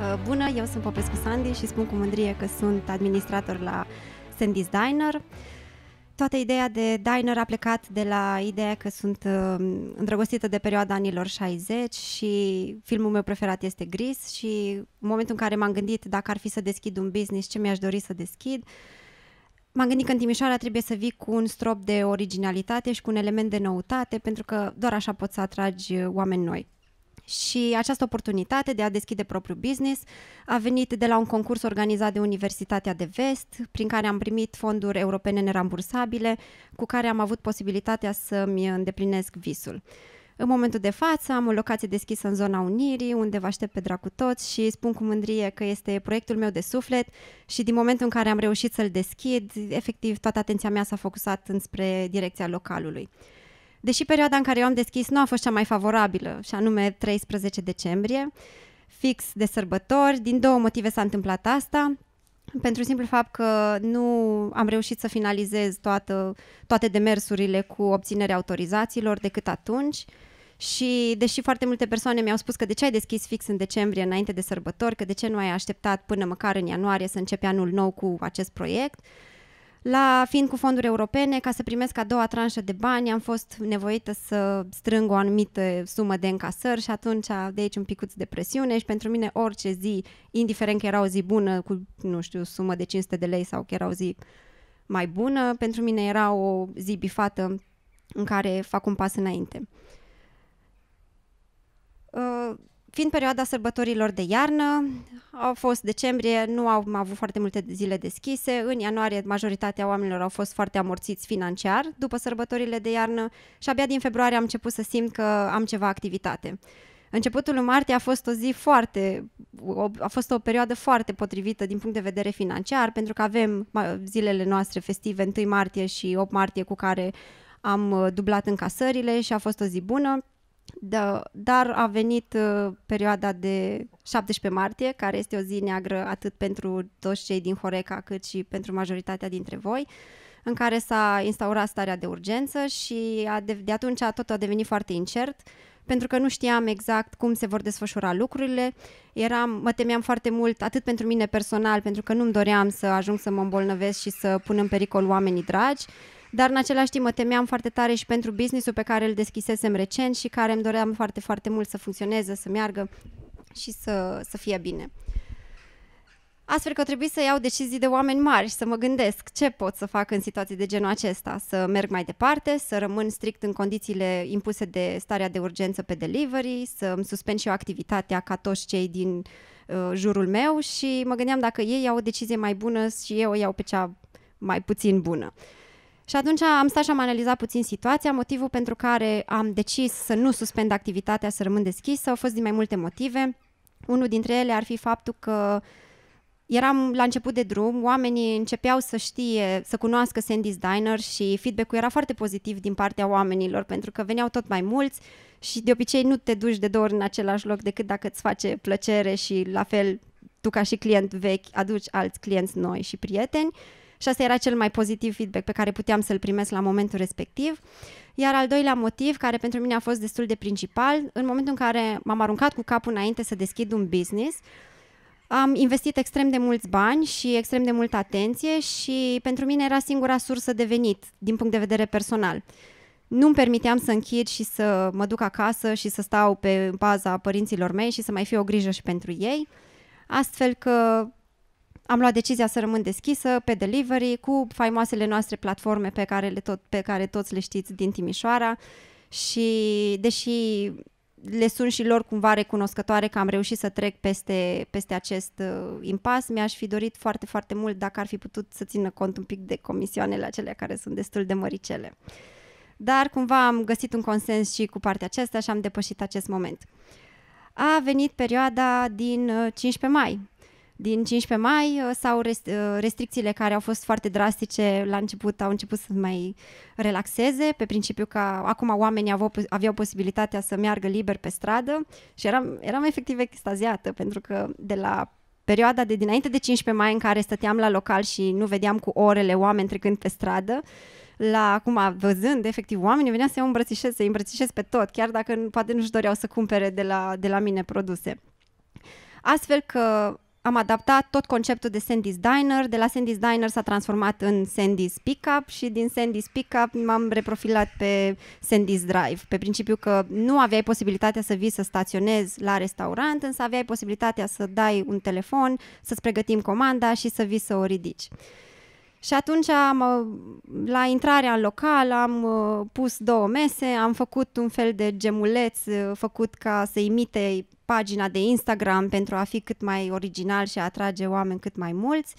Uh, bună, eu sunt Popescu Sandi și spun cu mândrie că sunt administrator la Sandy's Diner. Toată ideea de diner a plecat de la ideea că sunt uh, îndrăgostită de perioada anilor 60 și filmul meu preferat este Gris și în momentul în care m-am gândit dacă ar fi să deschid un business, ce mi-aș dori să deschid, M-am gândit că în Timișoara trebuie să vii cu un strop de originalitate și cu un element de noutate, pentru că doar așa poți să atragi uh, oameni noi și această oportunitate de a deschide propriul business a venit de la un concurs organizat de Universitatea de Vest, prin care am primit fonduri europene nerambursabile, cu care am avut posibilitatea să-mi îndeplinesc visul. În momentul de față am o locație deschisă în zona Unirii, unde vă aștept pe dracu toți și spun cu mândrie că este proiectul meu de suflet și din momentul în care am reușit să-l deschid, efectiv toată atenția mea s-a focusat înspre direcția localului. Deși perioada în care eu am deschis nu a fost cea mai favorabilă, și anume 13 decembrie, fix de sărbători, din două motive s-a întâmplat asta. Pentru simplu fapt că nu am reușit să finalizez toată, toate demersurile cu obținerea autorizațiilor decât atunci. Și deși foarte multe persoane mi-au spus că de ce ai deschis fix în decembrie înainte de sărbători, că de ce nu ai așteptat până măcar în ianuarie să începe anul nou cu acest proiect, uh, la fiind cu fonduri europene, ca să primesc a doua tranșă de bani, am fost nevoită să strâng o anumită sumă de încasări și atunci de aici un picuț de presiune și pentru mine orice zi, indiferent că era o zi bună cu, nu știu, sumă de 500 de lei sau că era o zi mai bună, pentru mine era o zi bifată în care fac un pas înainte. Fiind perioada sărbătorilor de iarnă, au fost decembrie, nu au avut foarte multe zile deschise, în ianuarie majoritatea oamenilor au fost foarte amorțiți financiar după sărbătorile de iarnă și abia din februarie am început să simt că am ceva activitate. Începutul lui martie a fost o zi foarte, a fost o perioadă foarte potrivită din punct de vedere financiar, pentru că avem zilele noastre festive, 1 martie și 8 martie, cu care am uh, dublat încasările și a fost o zi bună. Da, dar a venit uh, perioada de 17 martie, care este o zi neagră atât pentru toți cei din Horeca, cât și pentru majoritatea dintre voi, în care s-a instaurat starea de urgență și a de, de atunci tot a devenit foarte incert, pentru că nu știam exact cum se vor desfășura lucrurile. Eram, mă temeam foarte mult, atât pentru mine personal, pentru că nu-mi doream să ajung să mă îmbolnăvesc și să pun în pericol oamenii dragi, dar în același timp mă temeam foarte tare și pentru business-ul pe care îl deschisesem recent și care îmi doream foarte, foarte mult să funcționeze, să meargă și să, să fie bine. Astfel că trebuie să iau decizii de oameni mari și să mă gândesc ce pot să fac în situații de genul acesta. Să merg mai departe, să rămân strict în condițiile impuse de starea de urgență pe delivery, să îmi suspend și eu activitatea ca toți cei din uh, jurul meu și mă gândeam dacă ei iau o decizie mai bună și eu o iau pe cea mai puțin bună. Uh, și atunci am stat și am analizat puțin situația, motivul pentru care am decis să nu suspend activitatea, să rămân deschisă, au fost din mai multe motive. Unul dintre ele ar fi faptul că eram la început de drum, oamenii începeau să știe, să cunoască Sandy's Diner și feedback-ul era foarte pozitiv din partea oamenilor pentru că veneau tot mai mulți și de obicei nu te duci de două ori în același loc decât dacă îți face plăcere și la fel tu ca și client vechi aduci alți clienți noi și prieteni. Uh, și asta era cel mai pozitiv feedback pe care puteam să-l primesc la momentul respectiv. Iar al doilea motiv, care pentru mine a fost destul de principal, în momentul în care m-am aruncat cu capul înainte să deschid un business, am investit extrem de mulți bani și extrem de multă atenție și pentru mine era singura sursă de venit din punct de vedere personal. Nu-mi permiteam să închid și să mă duc acasă și să stau pe baza părinților mei și să mai fie o grijă și pentru ei. Astfel că am luat decizia să rămân deschisă pe delivery cu faimoasele noastre platforme pe care, le tot, pe care toți le știți din Timișoara și deși le sunt și lor cumva recunoscătoare că am reușit să trec peste, peste acest uh, impas. Mi-aș fi dorit foarte, foarte mult dacă ar fi putut să țină cont un pic de comisioanele acelea care sunt destul de măricele. Dar cumva am găsit un consens și cu partea aceasta și am depășit acest moment. A venit perioada din 15 uh, mai, din 15 mai uh, sau uh, restricțiile care au fost foarte drastice la început au început să mai relaxeze, pe principiu că acum oamenii aveau, aveau posibilitatea să meargă liber pe stradă și eram, eram efectiv extaziată pentru că de la perioada de dinainte de 15 mai în care stăteam la local și nu vedeam cu orele oameni trecând pe stradă, la acum văzând efectiv oamenii veneau să-i îmbrățișez, să-i îmbrățișez pe tot, chiar dacă poate nu-și doreau să cumpere de la, de la mine produse. Astfel că am adaptat tot conceptul de Sandy's Diner, de la Sandy's Diner s-a transformat în Sandy's Pickup și din Sandy's Pickup m-am reprofilat pe Sandy's Drive, pe principiu că nu aveai posibilitatea să vii să staționezi la restaurant, însă aveai posibilitatea să dai un telefon, să-ți pregătim comanda și să vii să o ridici. Și atunci, am, uh, la intrarea în local, am uh, pus două mese, am făcut un fel de gemuleț uh, făcut ca să imite pagina de Instagram pentru a fi cât mai original și a atrage oameni cât mai mulți.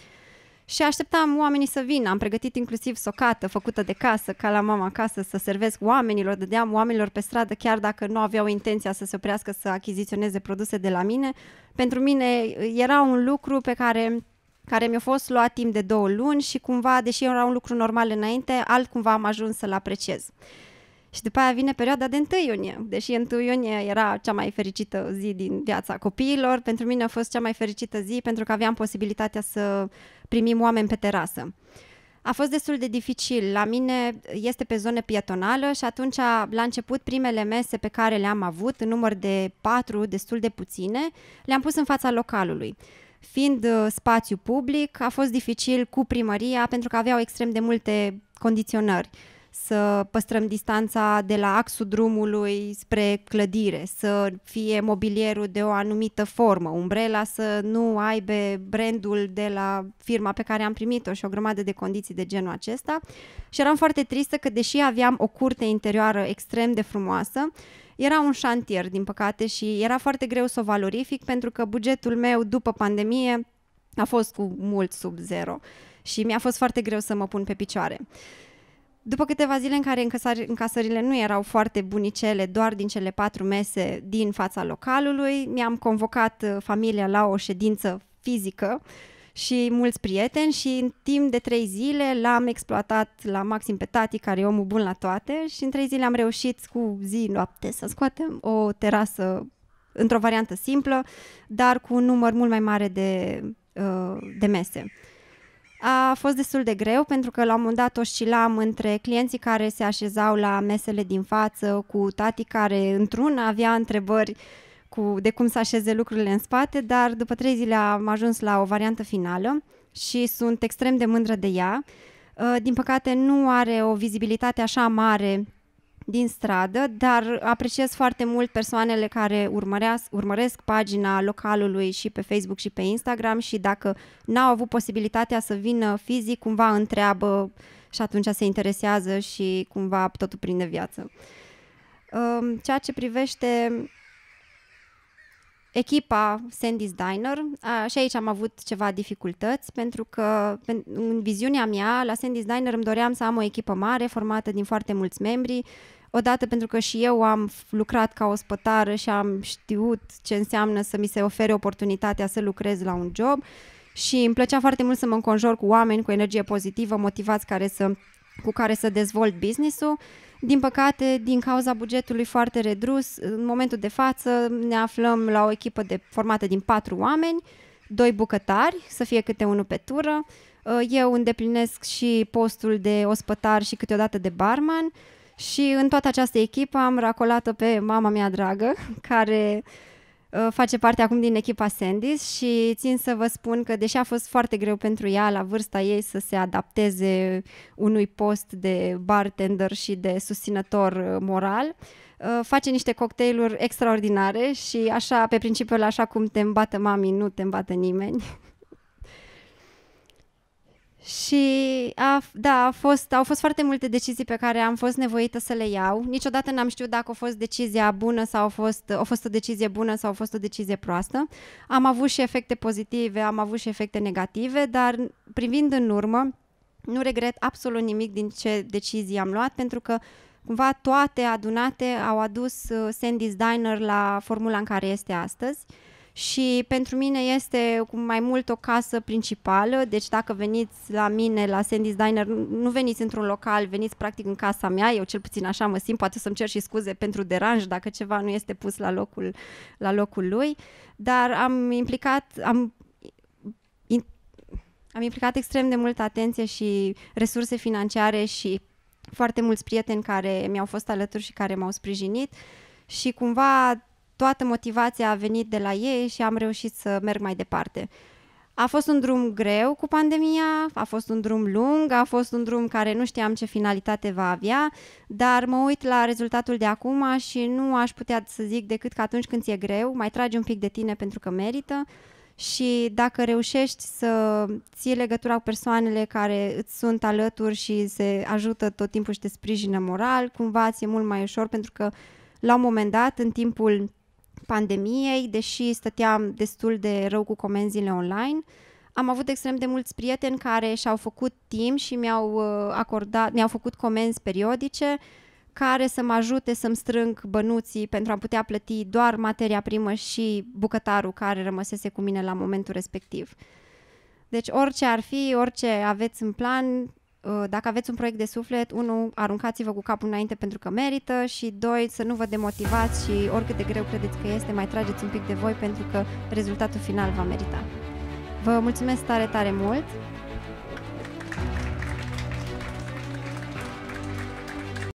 Și așteptam oamenii să vină. Am pregătit inclusiv socată făcută de casă, ca la mama acasă, să servesc oamenilor. Dădeam oamenilor pe stradă, chiar dacă nu aveau intenția să se oprească să achiziționeze produse de la mine. Pentru mine era un lucru pe care care mi-a fost luat timp de două luni și cumva, deși era un lucru normal înainte, altcumva am ajuns să-l apreciez. Și după aia vine perioada de 1 iunie. Deși 1 iunie era cea mai fericită zi din viața copiilor, pentru mine a fost cea mai fericită zi pentru că aveam posibilitatea să primim oameni pe terasă. A fost destul de dificil. La mine este pe zonă pietonală și atunci, la început, primele mese pe care le-am avut, în număr de patru, destul de puține, le-am pus în fața localului fiind uh, spațiu public, a fost dificil cu primăria pentru că aveau extrem de multe condiționări să păstrăm distanța de la axul drumului spre clădire, să fie mobilierul de o anumită formă, umbrela să nu aibă brandul de la firma pe care am primit-o și o grămadă de condiții de genul acesta. Și eram foarte tristă că deși aveam o curte interioară extrem de frumoasă, era un șantier, din păcate, și era foarte greu să o valorific pentru că bugetul meu după pandemie a fost cu mult sub zero și mi-a fost foarte greu să mă pun pe picioare. Uh, după câteva zile în care încasările nu erau foarte bunicele, doar din cele patru mese din fața localului, mi-am convocat uh, familia la o ședință fizică și mulți prieteni și în timp de trei zile l-am exploatat la maxim pe tati, care e omul bun la toate și în trei zile am reușit cu zi-noapte să scoatem o terasă într-o variantă simplă, dar cu un număr mult mai mare de, uh, de mese. A fost destul de greu pentru că la un moment dat oscilam între clienții care se așezau la mesele din față cu tati care într un avea întrebări cu, de cum să așeze lucrurile în spate, dar după trei zile am ajuns la o variantă finală și sunt extrem de mândră de ea. Ă, din păcate nu are o vizibilitate așa mare din stradă, dar apreciez foarte mult persoanele care urmăresc, urmăresc pagina localului și pe Facebook și pe Instagram și dacă n-au avut posibilitatea să vină fizic, cumva întreabă și atunci se interesează și cumva totul prinde viață. Ehm, ceea ce privește echipa Sandy's Diner și aici am avut ceva dificultăți pentru că în viziunea mea la Sandy's Diner îmi doream să am o echipă mare formată din foarte mulți membri odată pentru că și eu am lucrat ca ospătară și am știut ce înseamnă să mi se ofere oportunitatea să lucrez la un job și îmi plăcea foarte mult să mă înconjor cu oameni cu energie pozitivă, motivați care să, cu care să dezvolt business-ul. Din păcate, din cauza bugetului foarte redus, în momentul de față ne aflăm la o echipă de, formată din patru oameni, doi bucătari, să fie câte unul pe tură, eu îndeplinesc și postul de ospătar și câteodată de barman, și în toată această echipă am racolat-o pe mama mea dragă, care uh, face parte acum din echipa Sandys și țin să vă spun că deși a fost foarte greu pentru ea la vârsta ei să se adapteze unui post de bartender și de susținător uh, moral, uh, face niște cocktailuri extraordinare și așa, pe principiul așa cum te îmbată mami, nu te îmbată nimeni. Și a, da, a fost, au fost foarte multe decizii pe care am fost nevoită să le iau. Niciodată n-am știut dacă a fost decizia bună sau a fost, a fost o decizie bună sau a fost o decizie proastă. Am avut și efecte pozitive, am avut și efecte negative, dar privind în urmă, nu regret absolut nimic din ce decizii am luat, pentru că cumva toate adunate au adus uh, Sandy's Diner la formula în care este astăzi. Uh, și pentru mine este cu mai mult o casă principală, deci dacă veniți la mine la Sandy's Diner, nu veniți într-un local, veniți practic în casa mea, eu cel puțin așa mă simt, poate să-mi cer și scuze pentru deranj dacă ceva nu este pus la locul, la locul lui, dar am implicat, am am implicat extrem de multă atenție și resurse financiare și foarte mulți prieteni care mi-au fost alături și care m-au sprijinit și cumva toată motivația a venit de la ei și am reușit să merg mai departe. A fost un drum greu cu pandemia, a fost un drum lung, a fost un drum care nu știam ce finalitate va avea, dar mă uit la rezultatul de acum și nu aș putea să zic decât că atunci când ți-e greu, mai tragi un pic de tine pentru că merită și dacă reușești să ții legătura cu persoanele care îți sunt alături și se ajută tot timpul și te sprijină moral, cumva ți-e mult mai ușor pentru că la un moment dat, în timpul pandemiei, deși stăteam destul de rău cu comenzile online, am avut extrem de mulți prieteni care și-au făcut timp și mi-au uh, acordat, mi-au făcut comenzi periodice care să mă ajute să-mi strâng bănuții pentru a putea plăti doar materia primă și bucătarul care rămăsese cu mine la momentul respectiv. Deci orice ar fi, orice aveți în plan, Uh, dacă aveți un proiect de suflet, unul, aruncați-vă cu capul înainte pentru că merită și doi, să nu vă demotivați și oricât de greu credeți că este, mai trageți un pic de voi pentru că rezultatul final va merita. Vă mulțumesc tare, tare mult!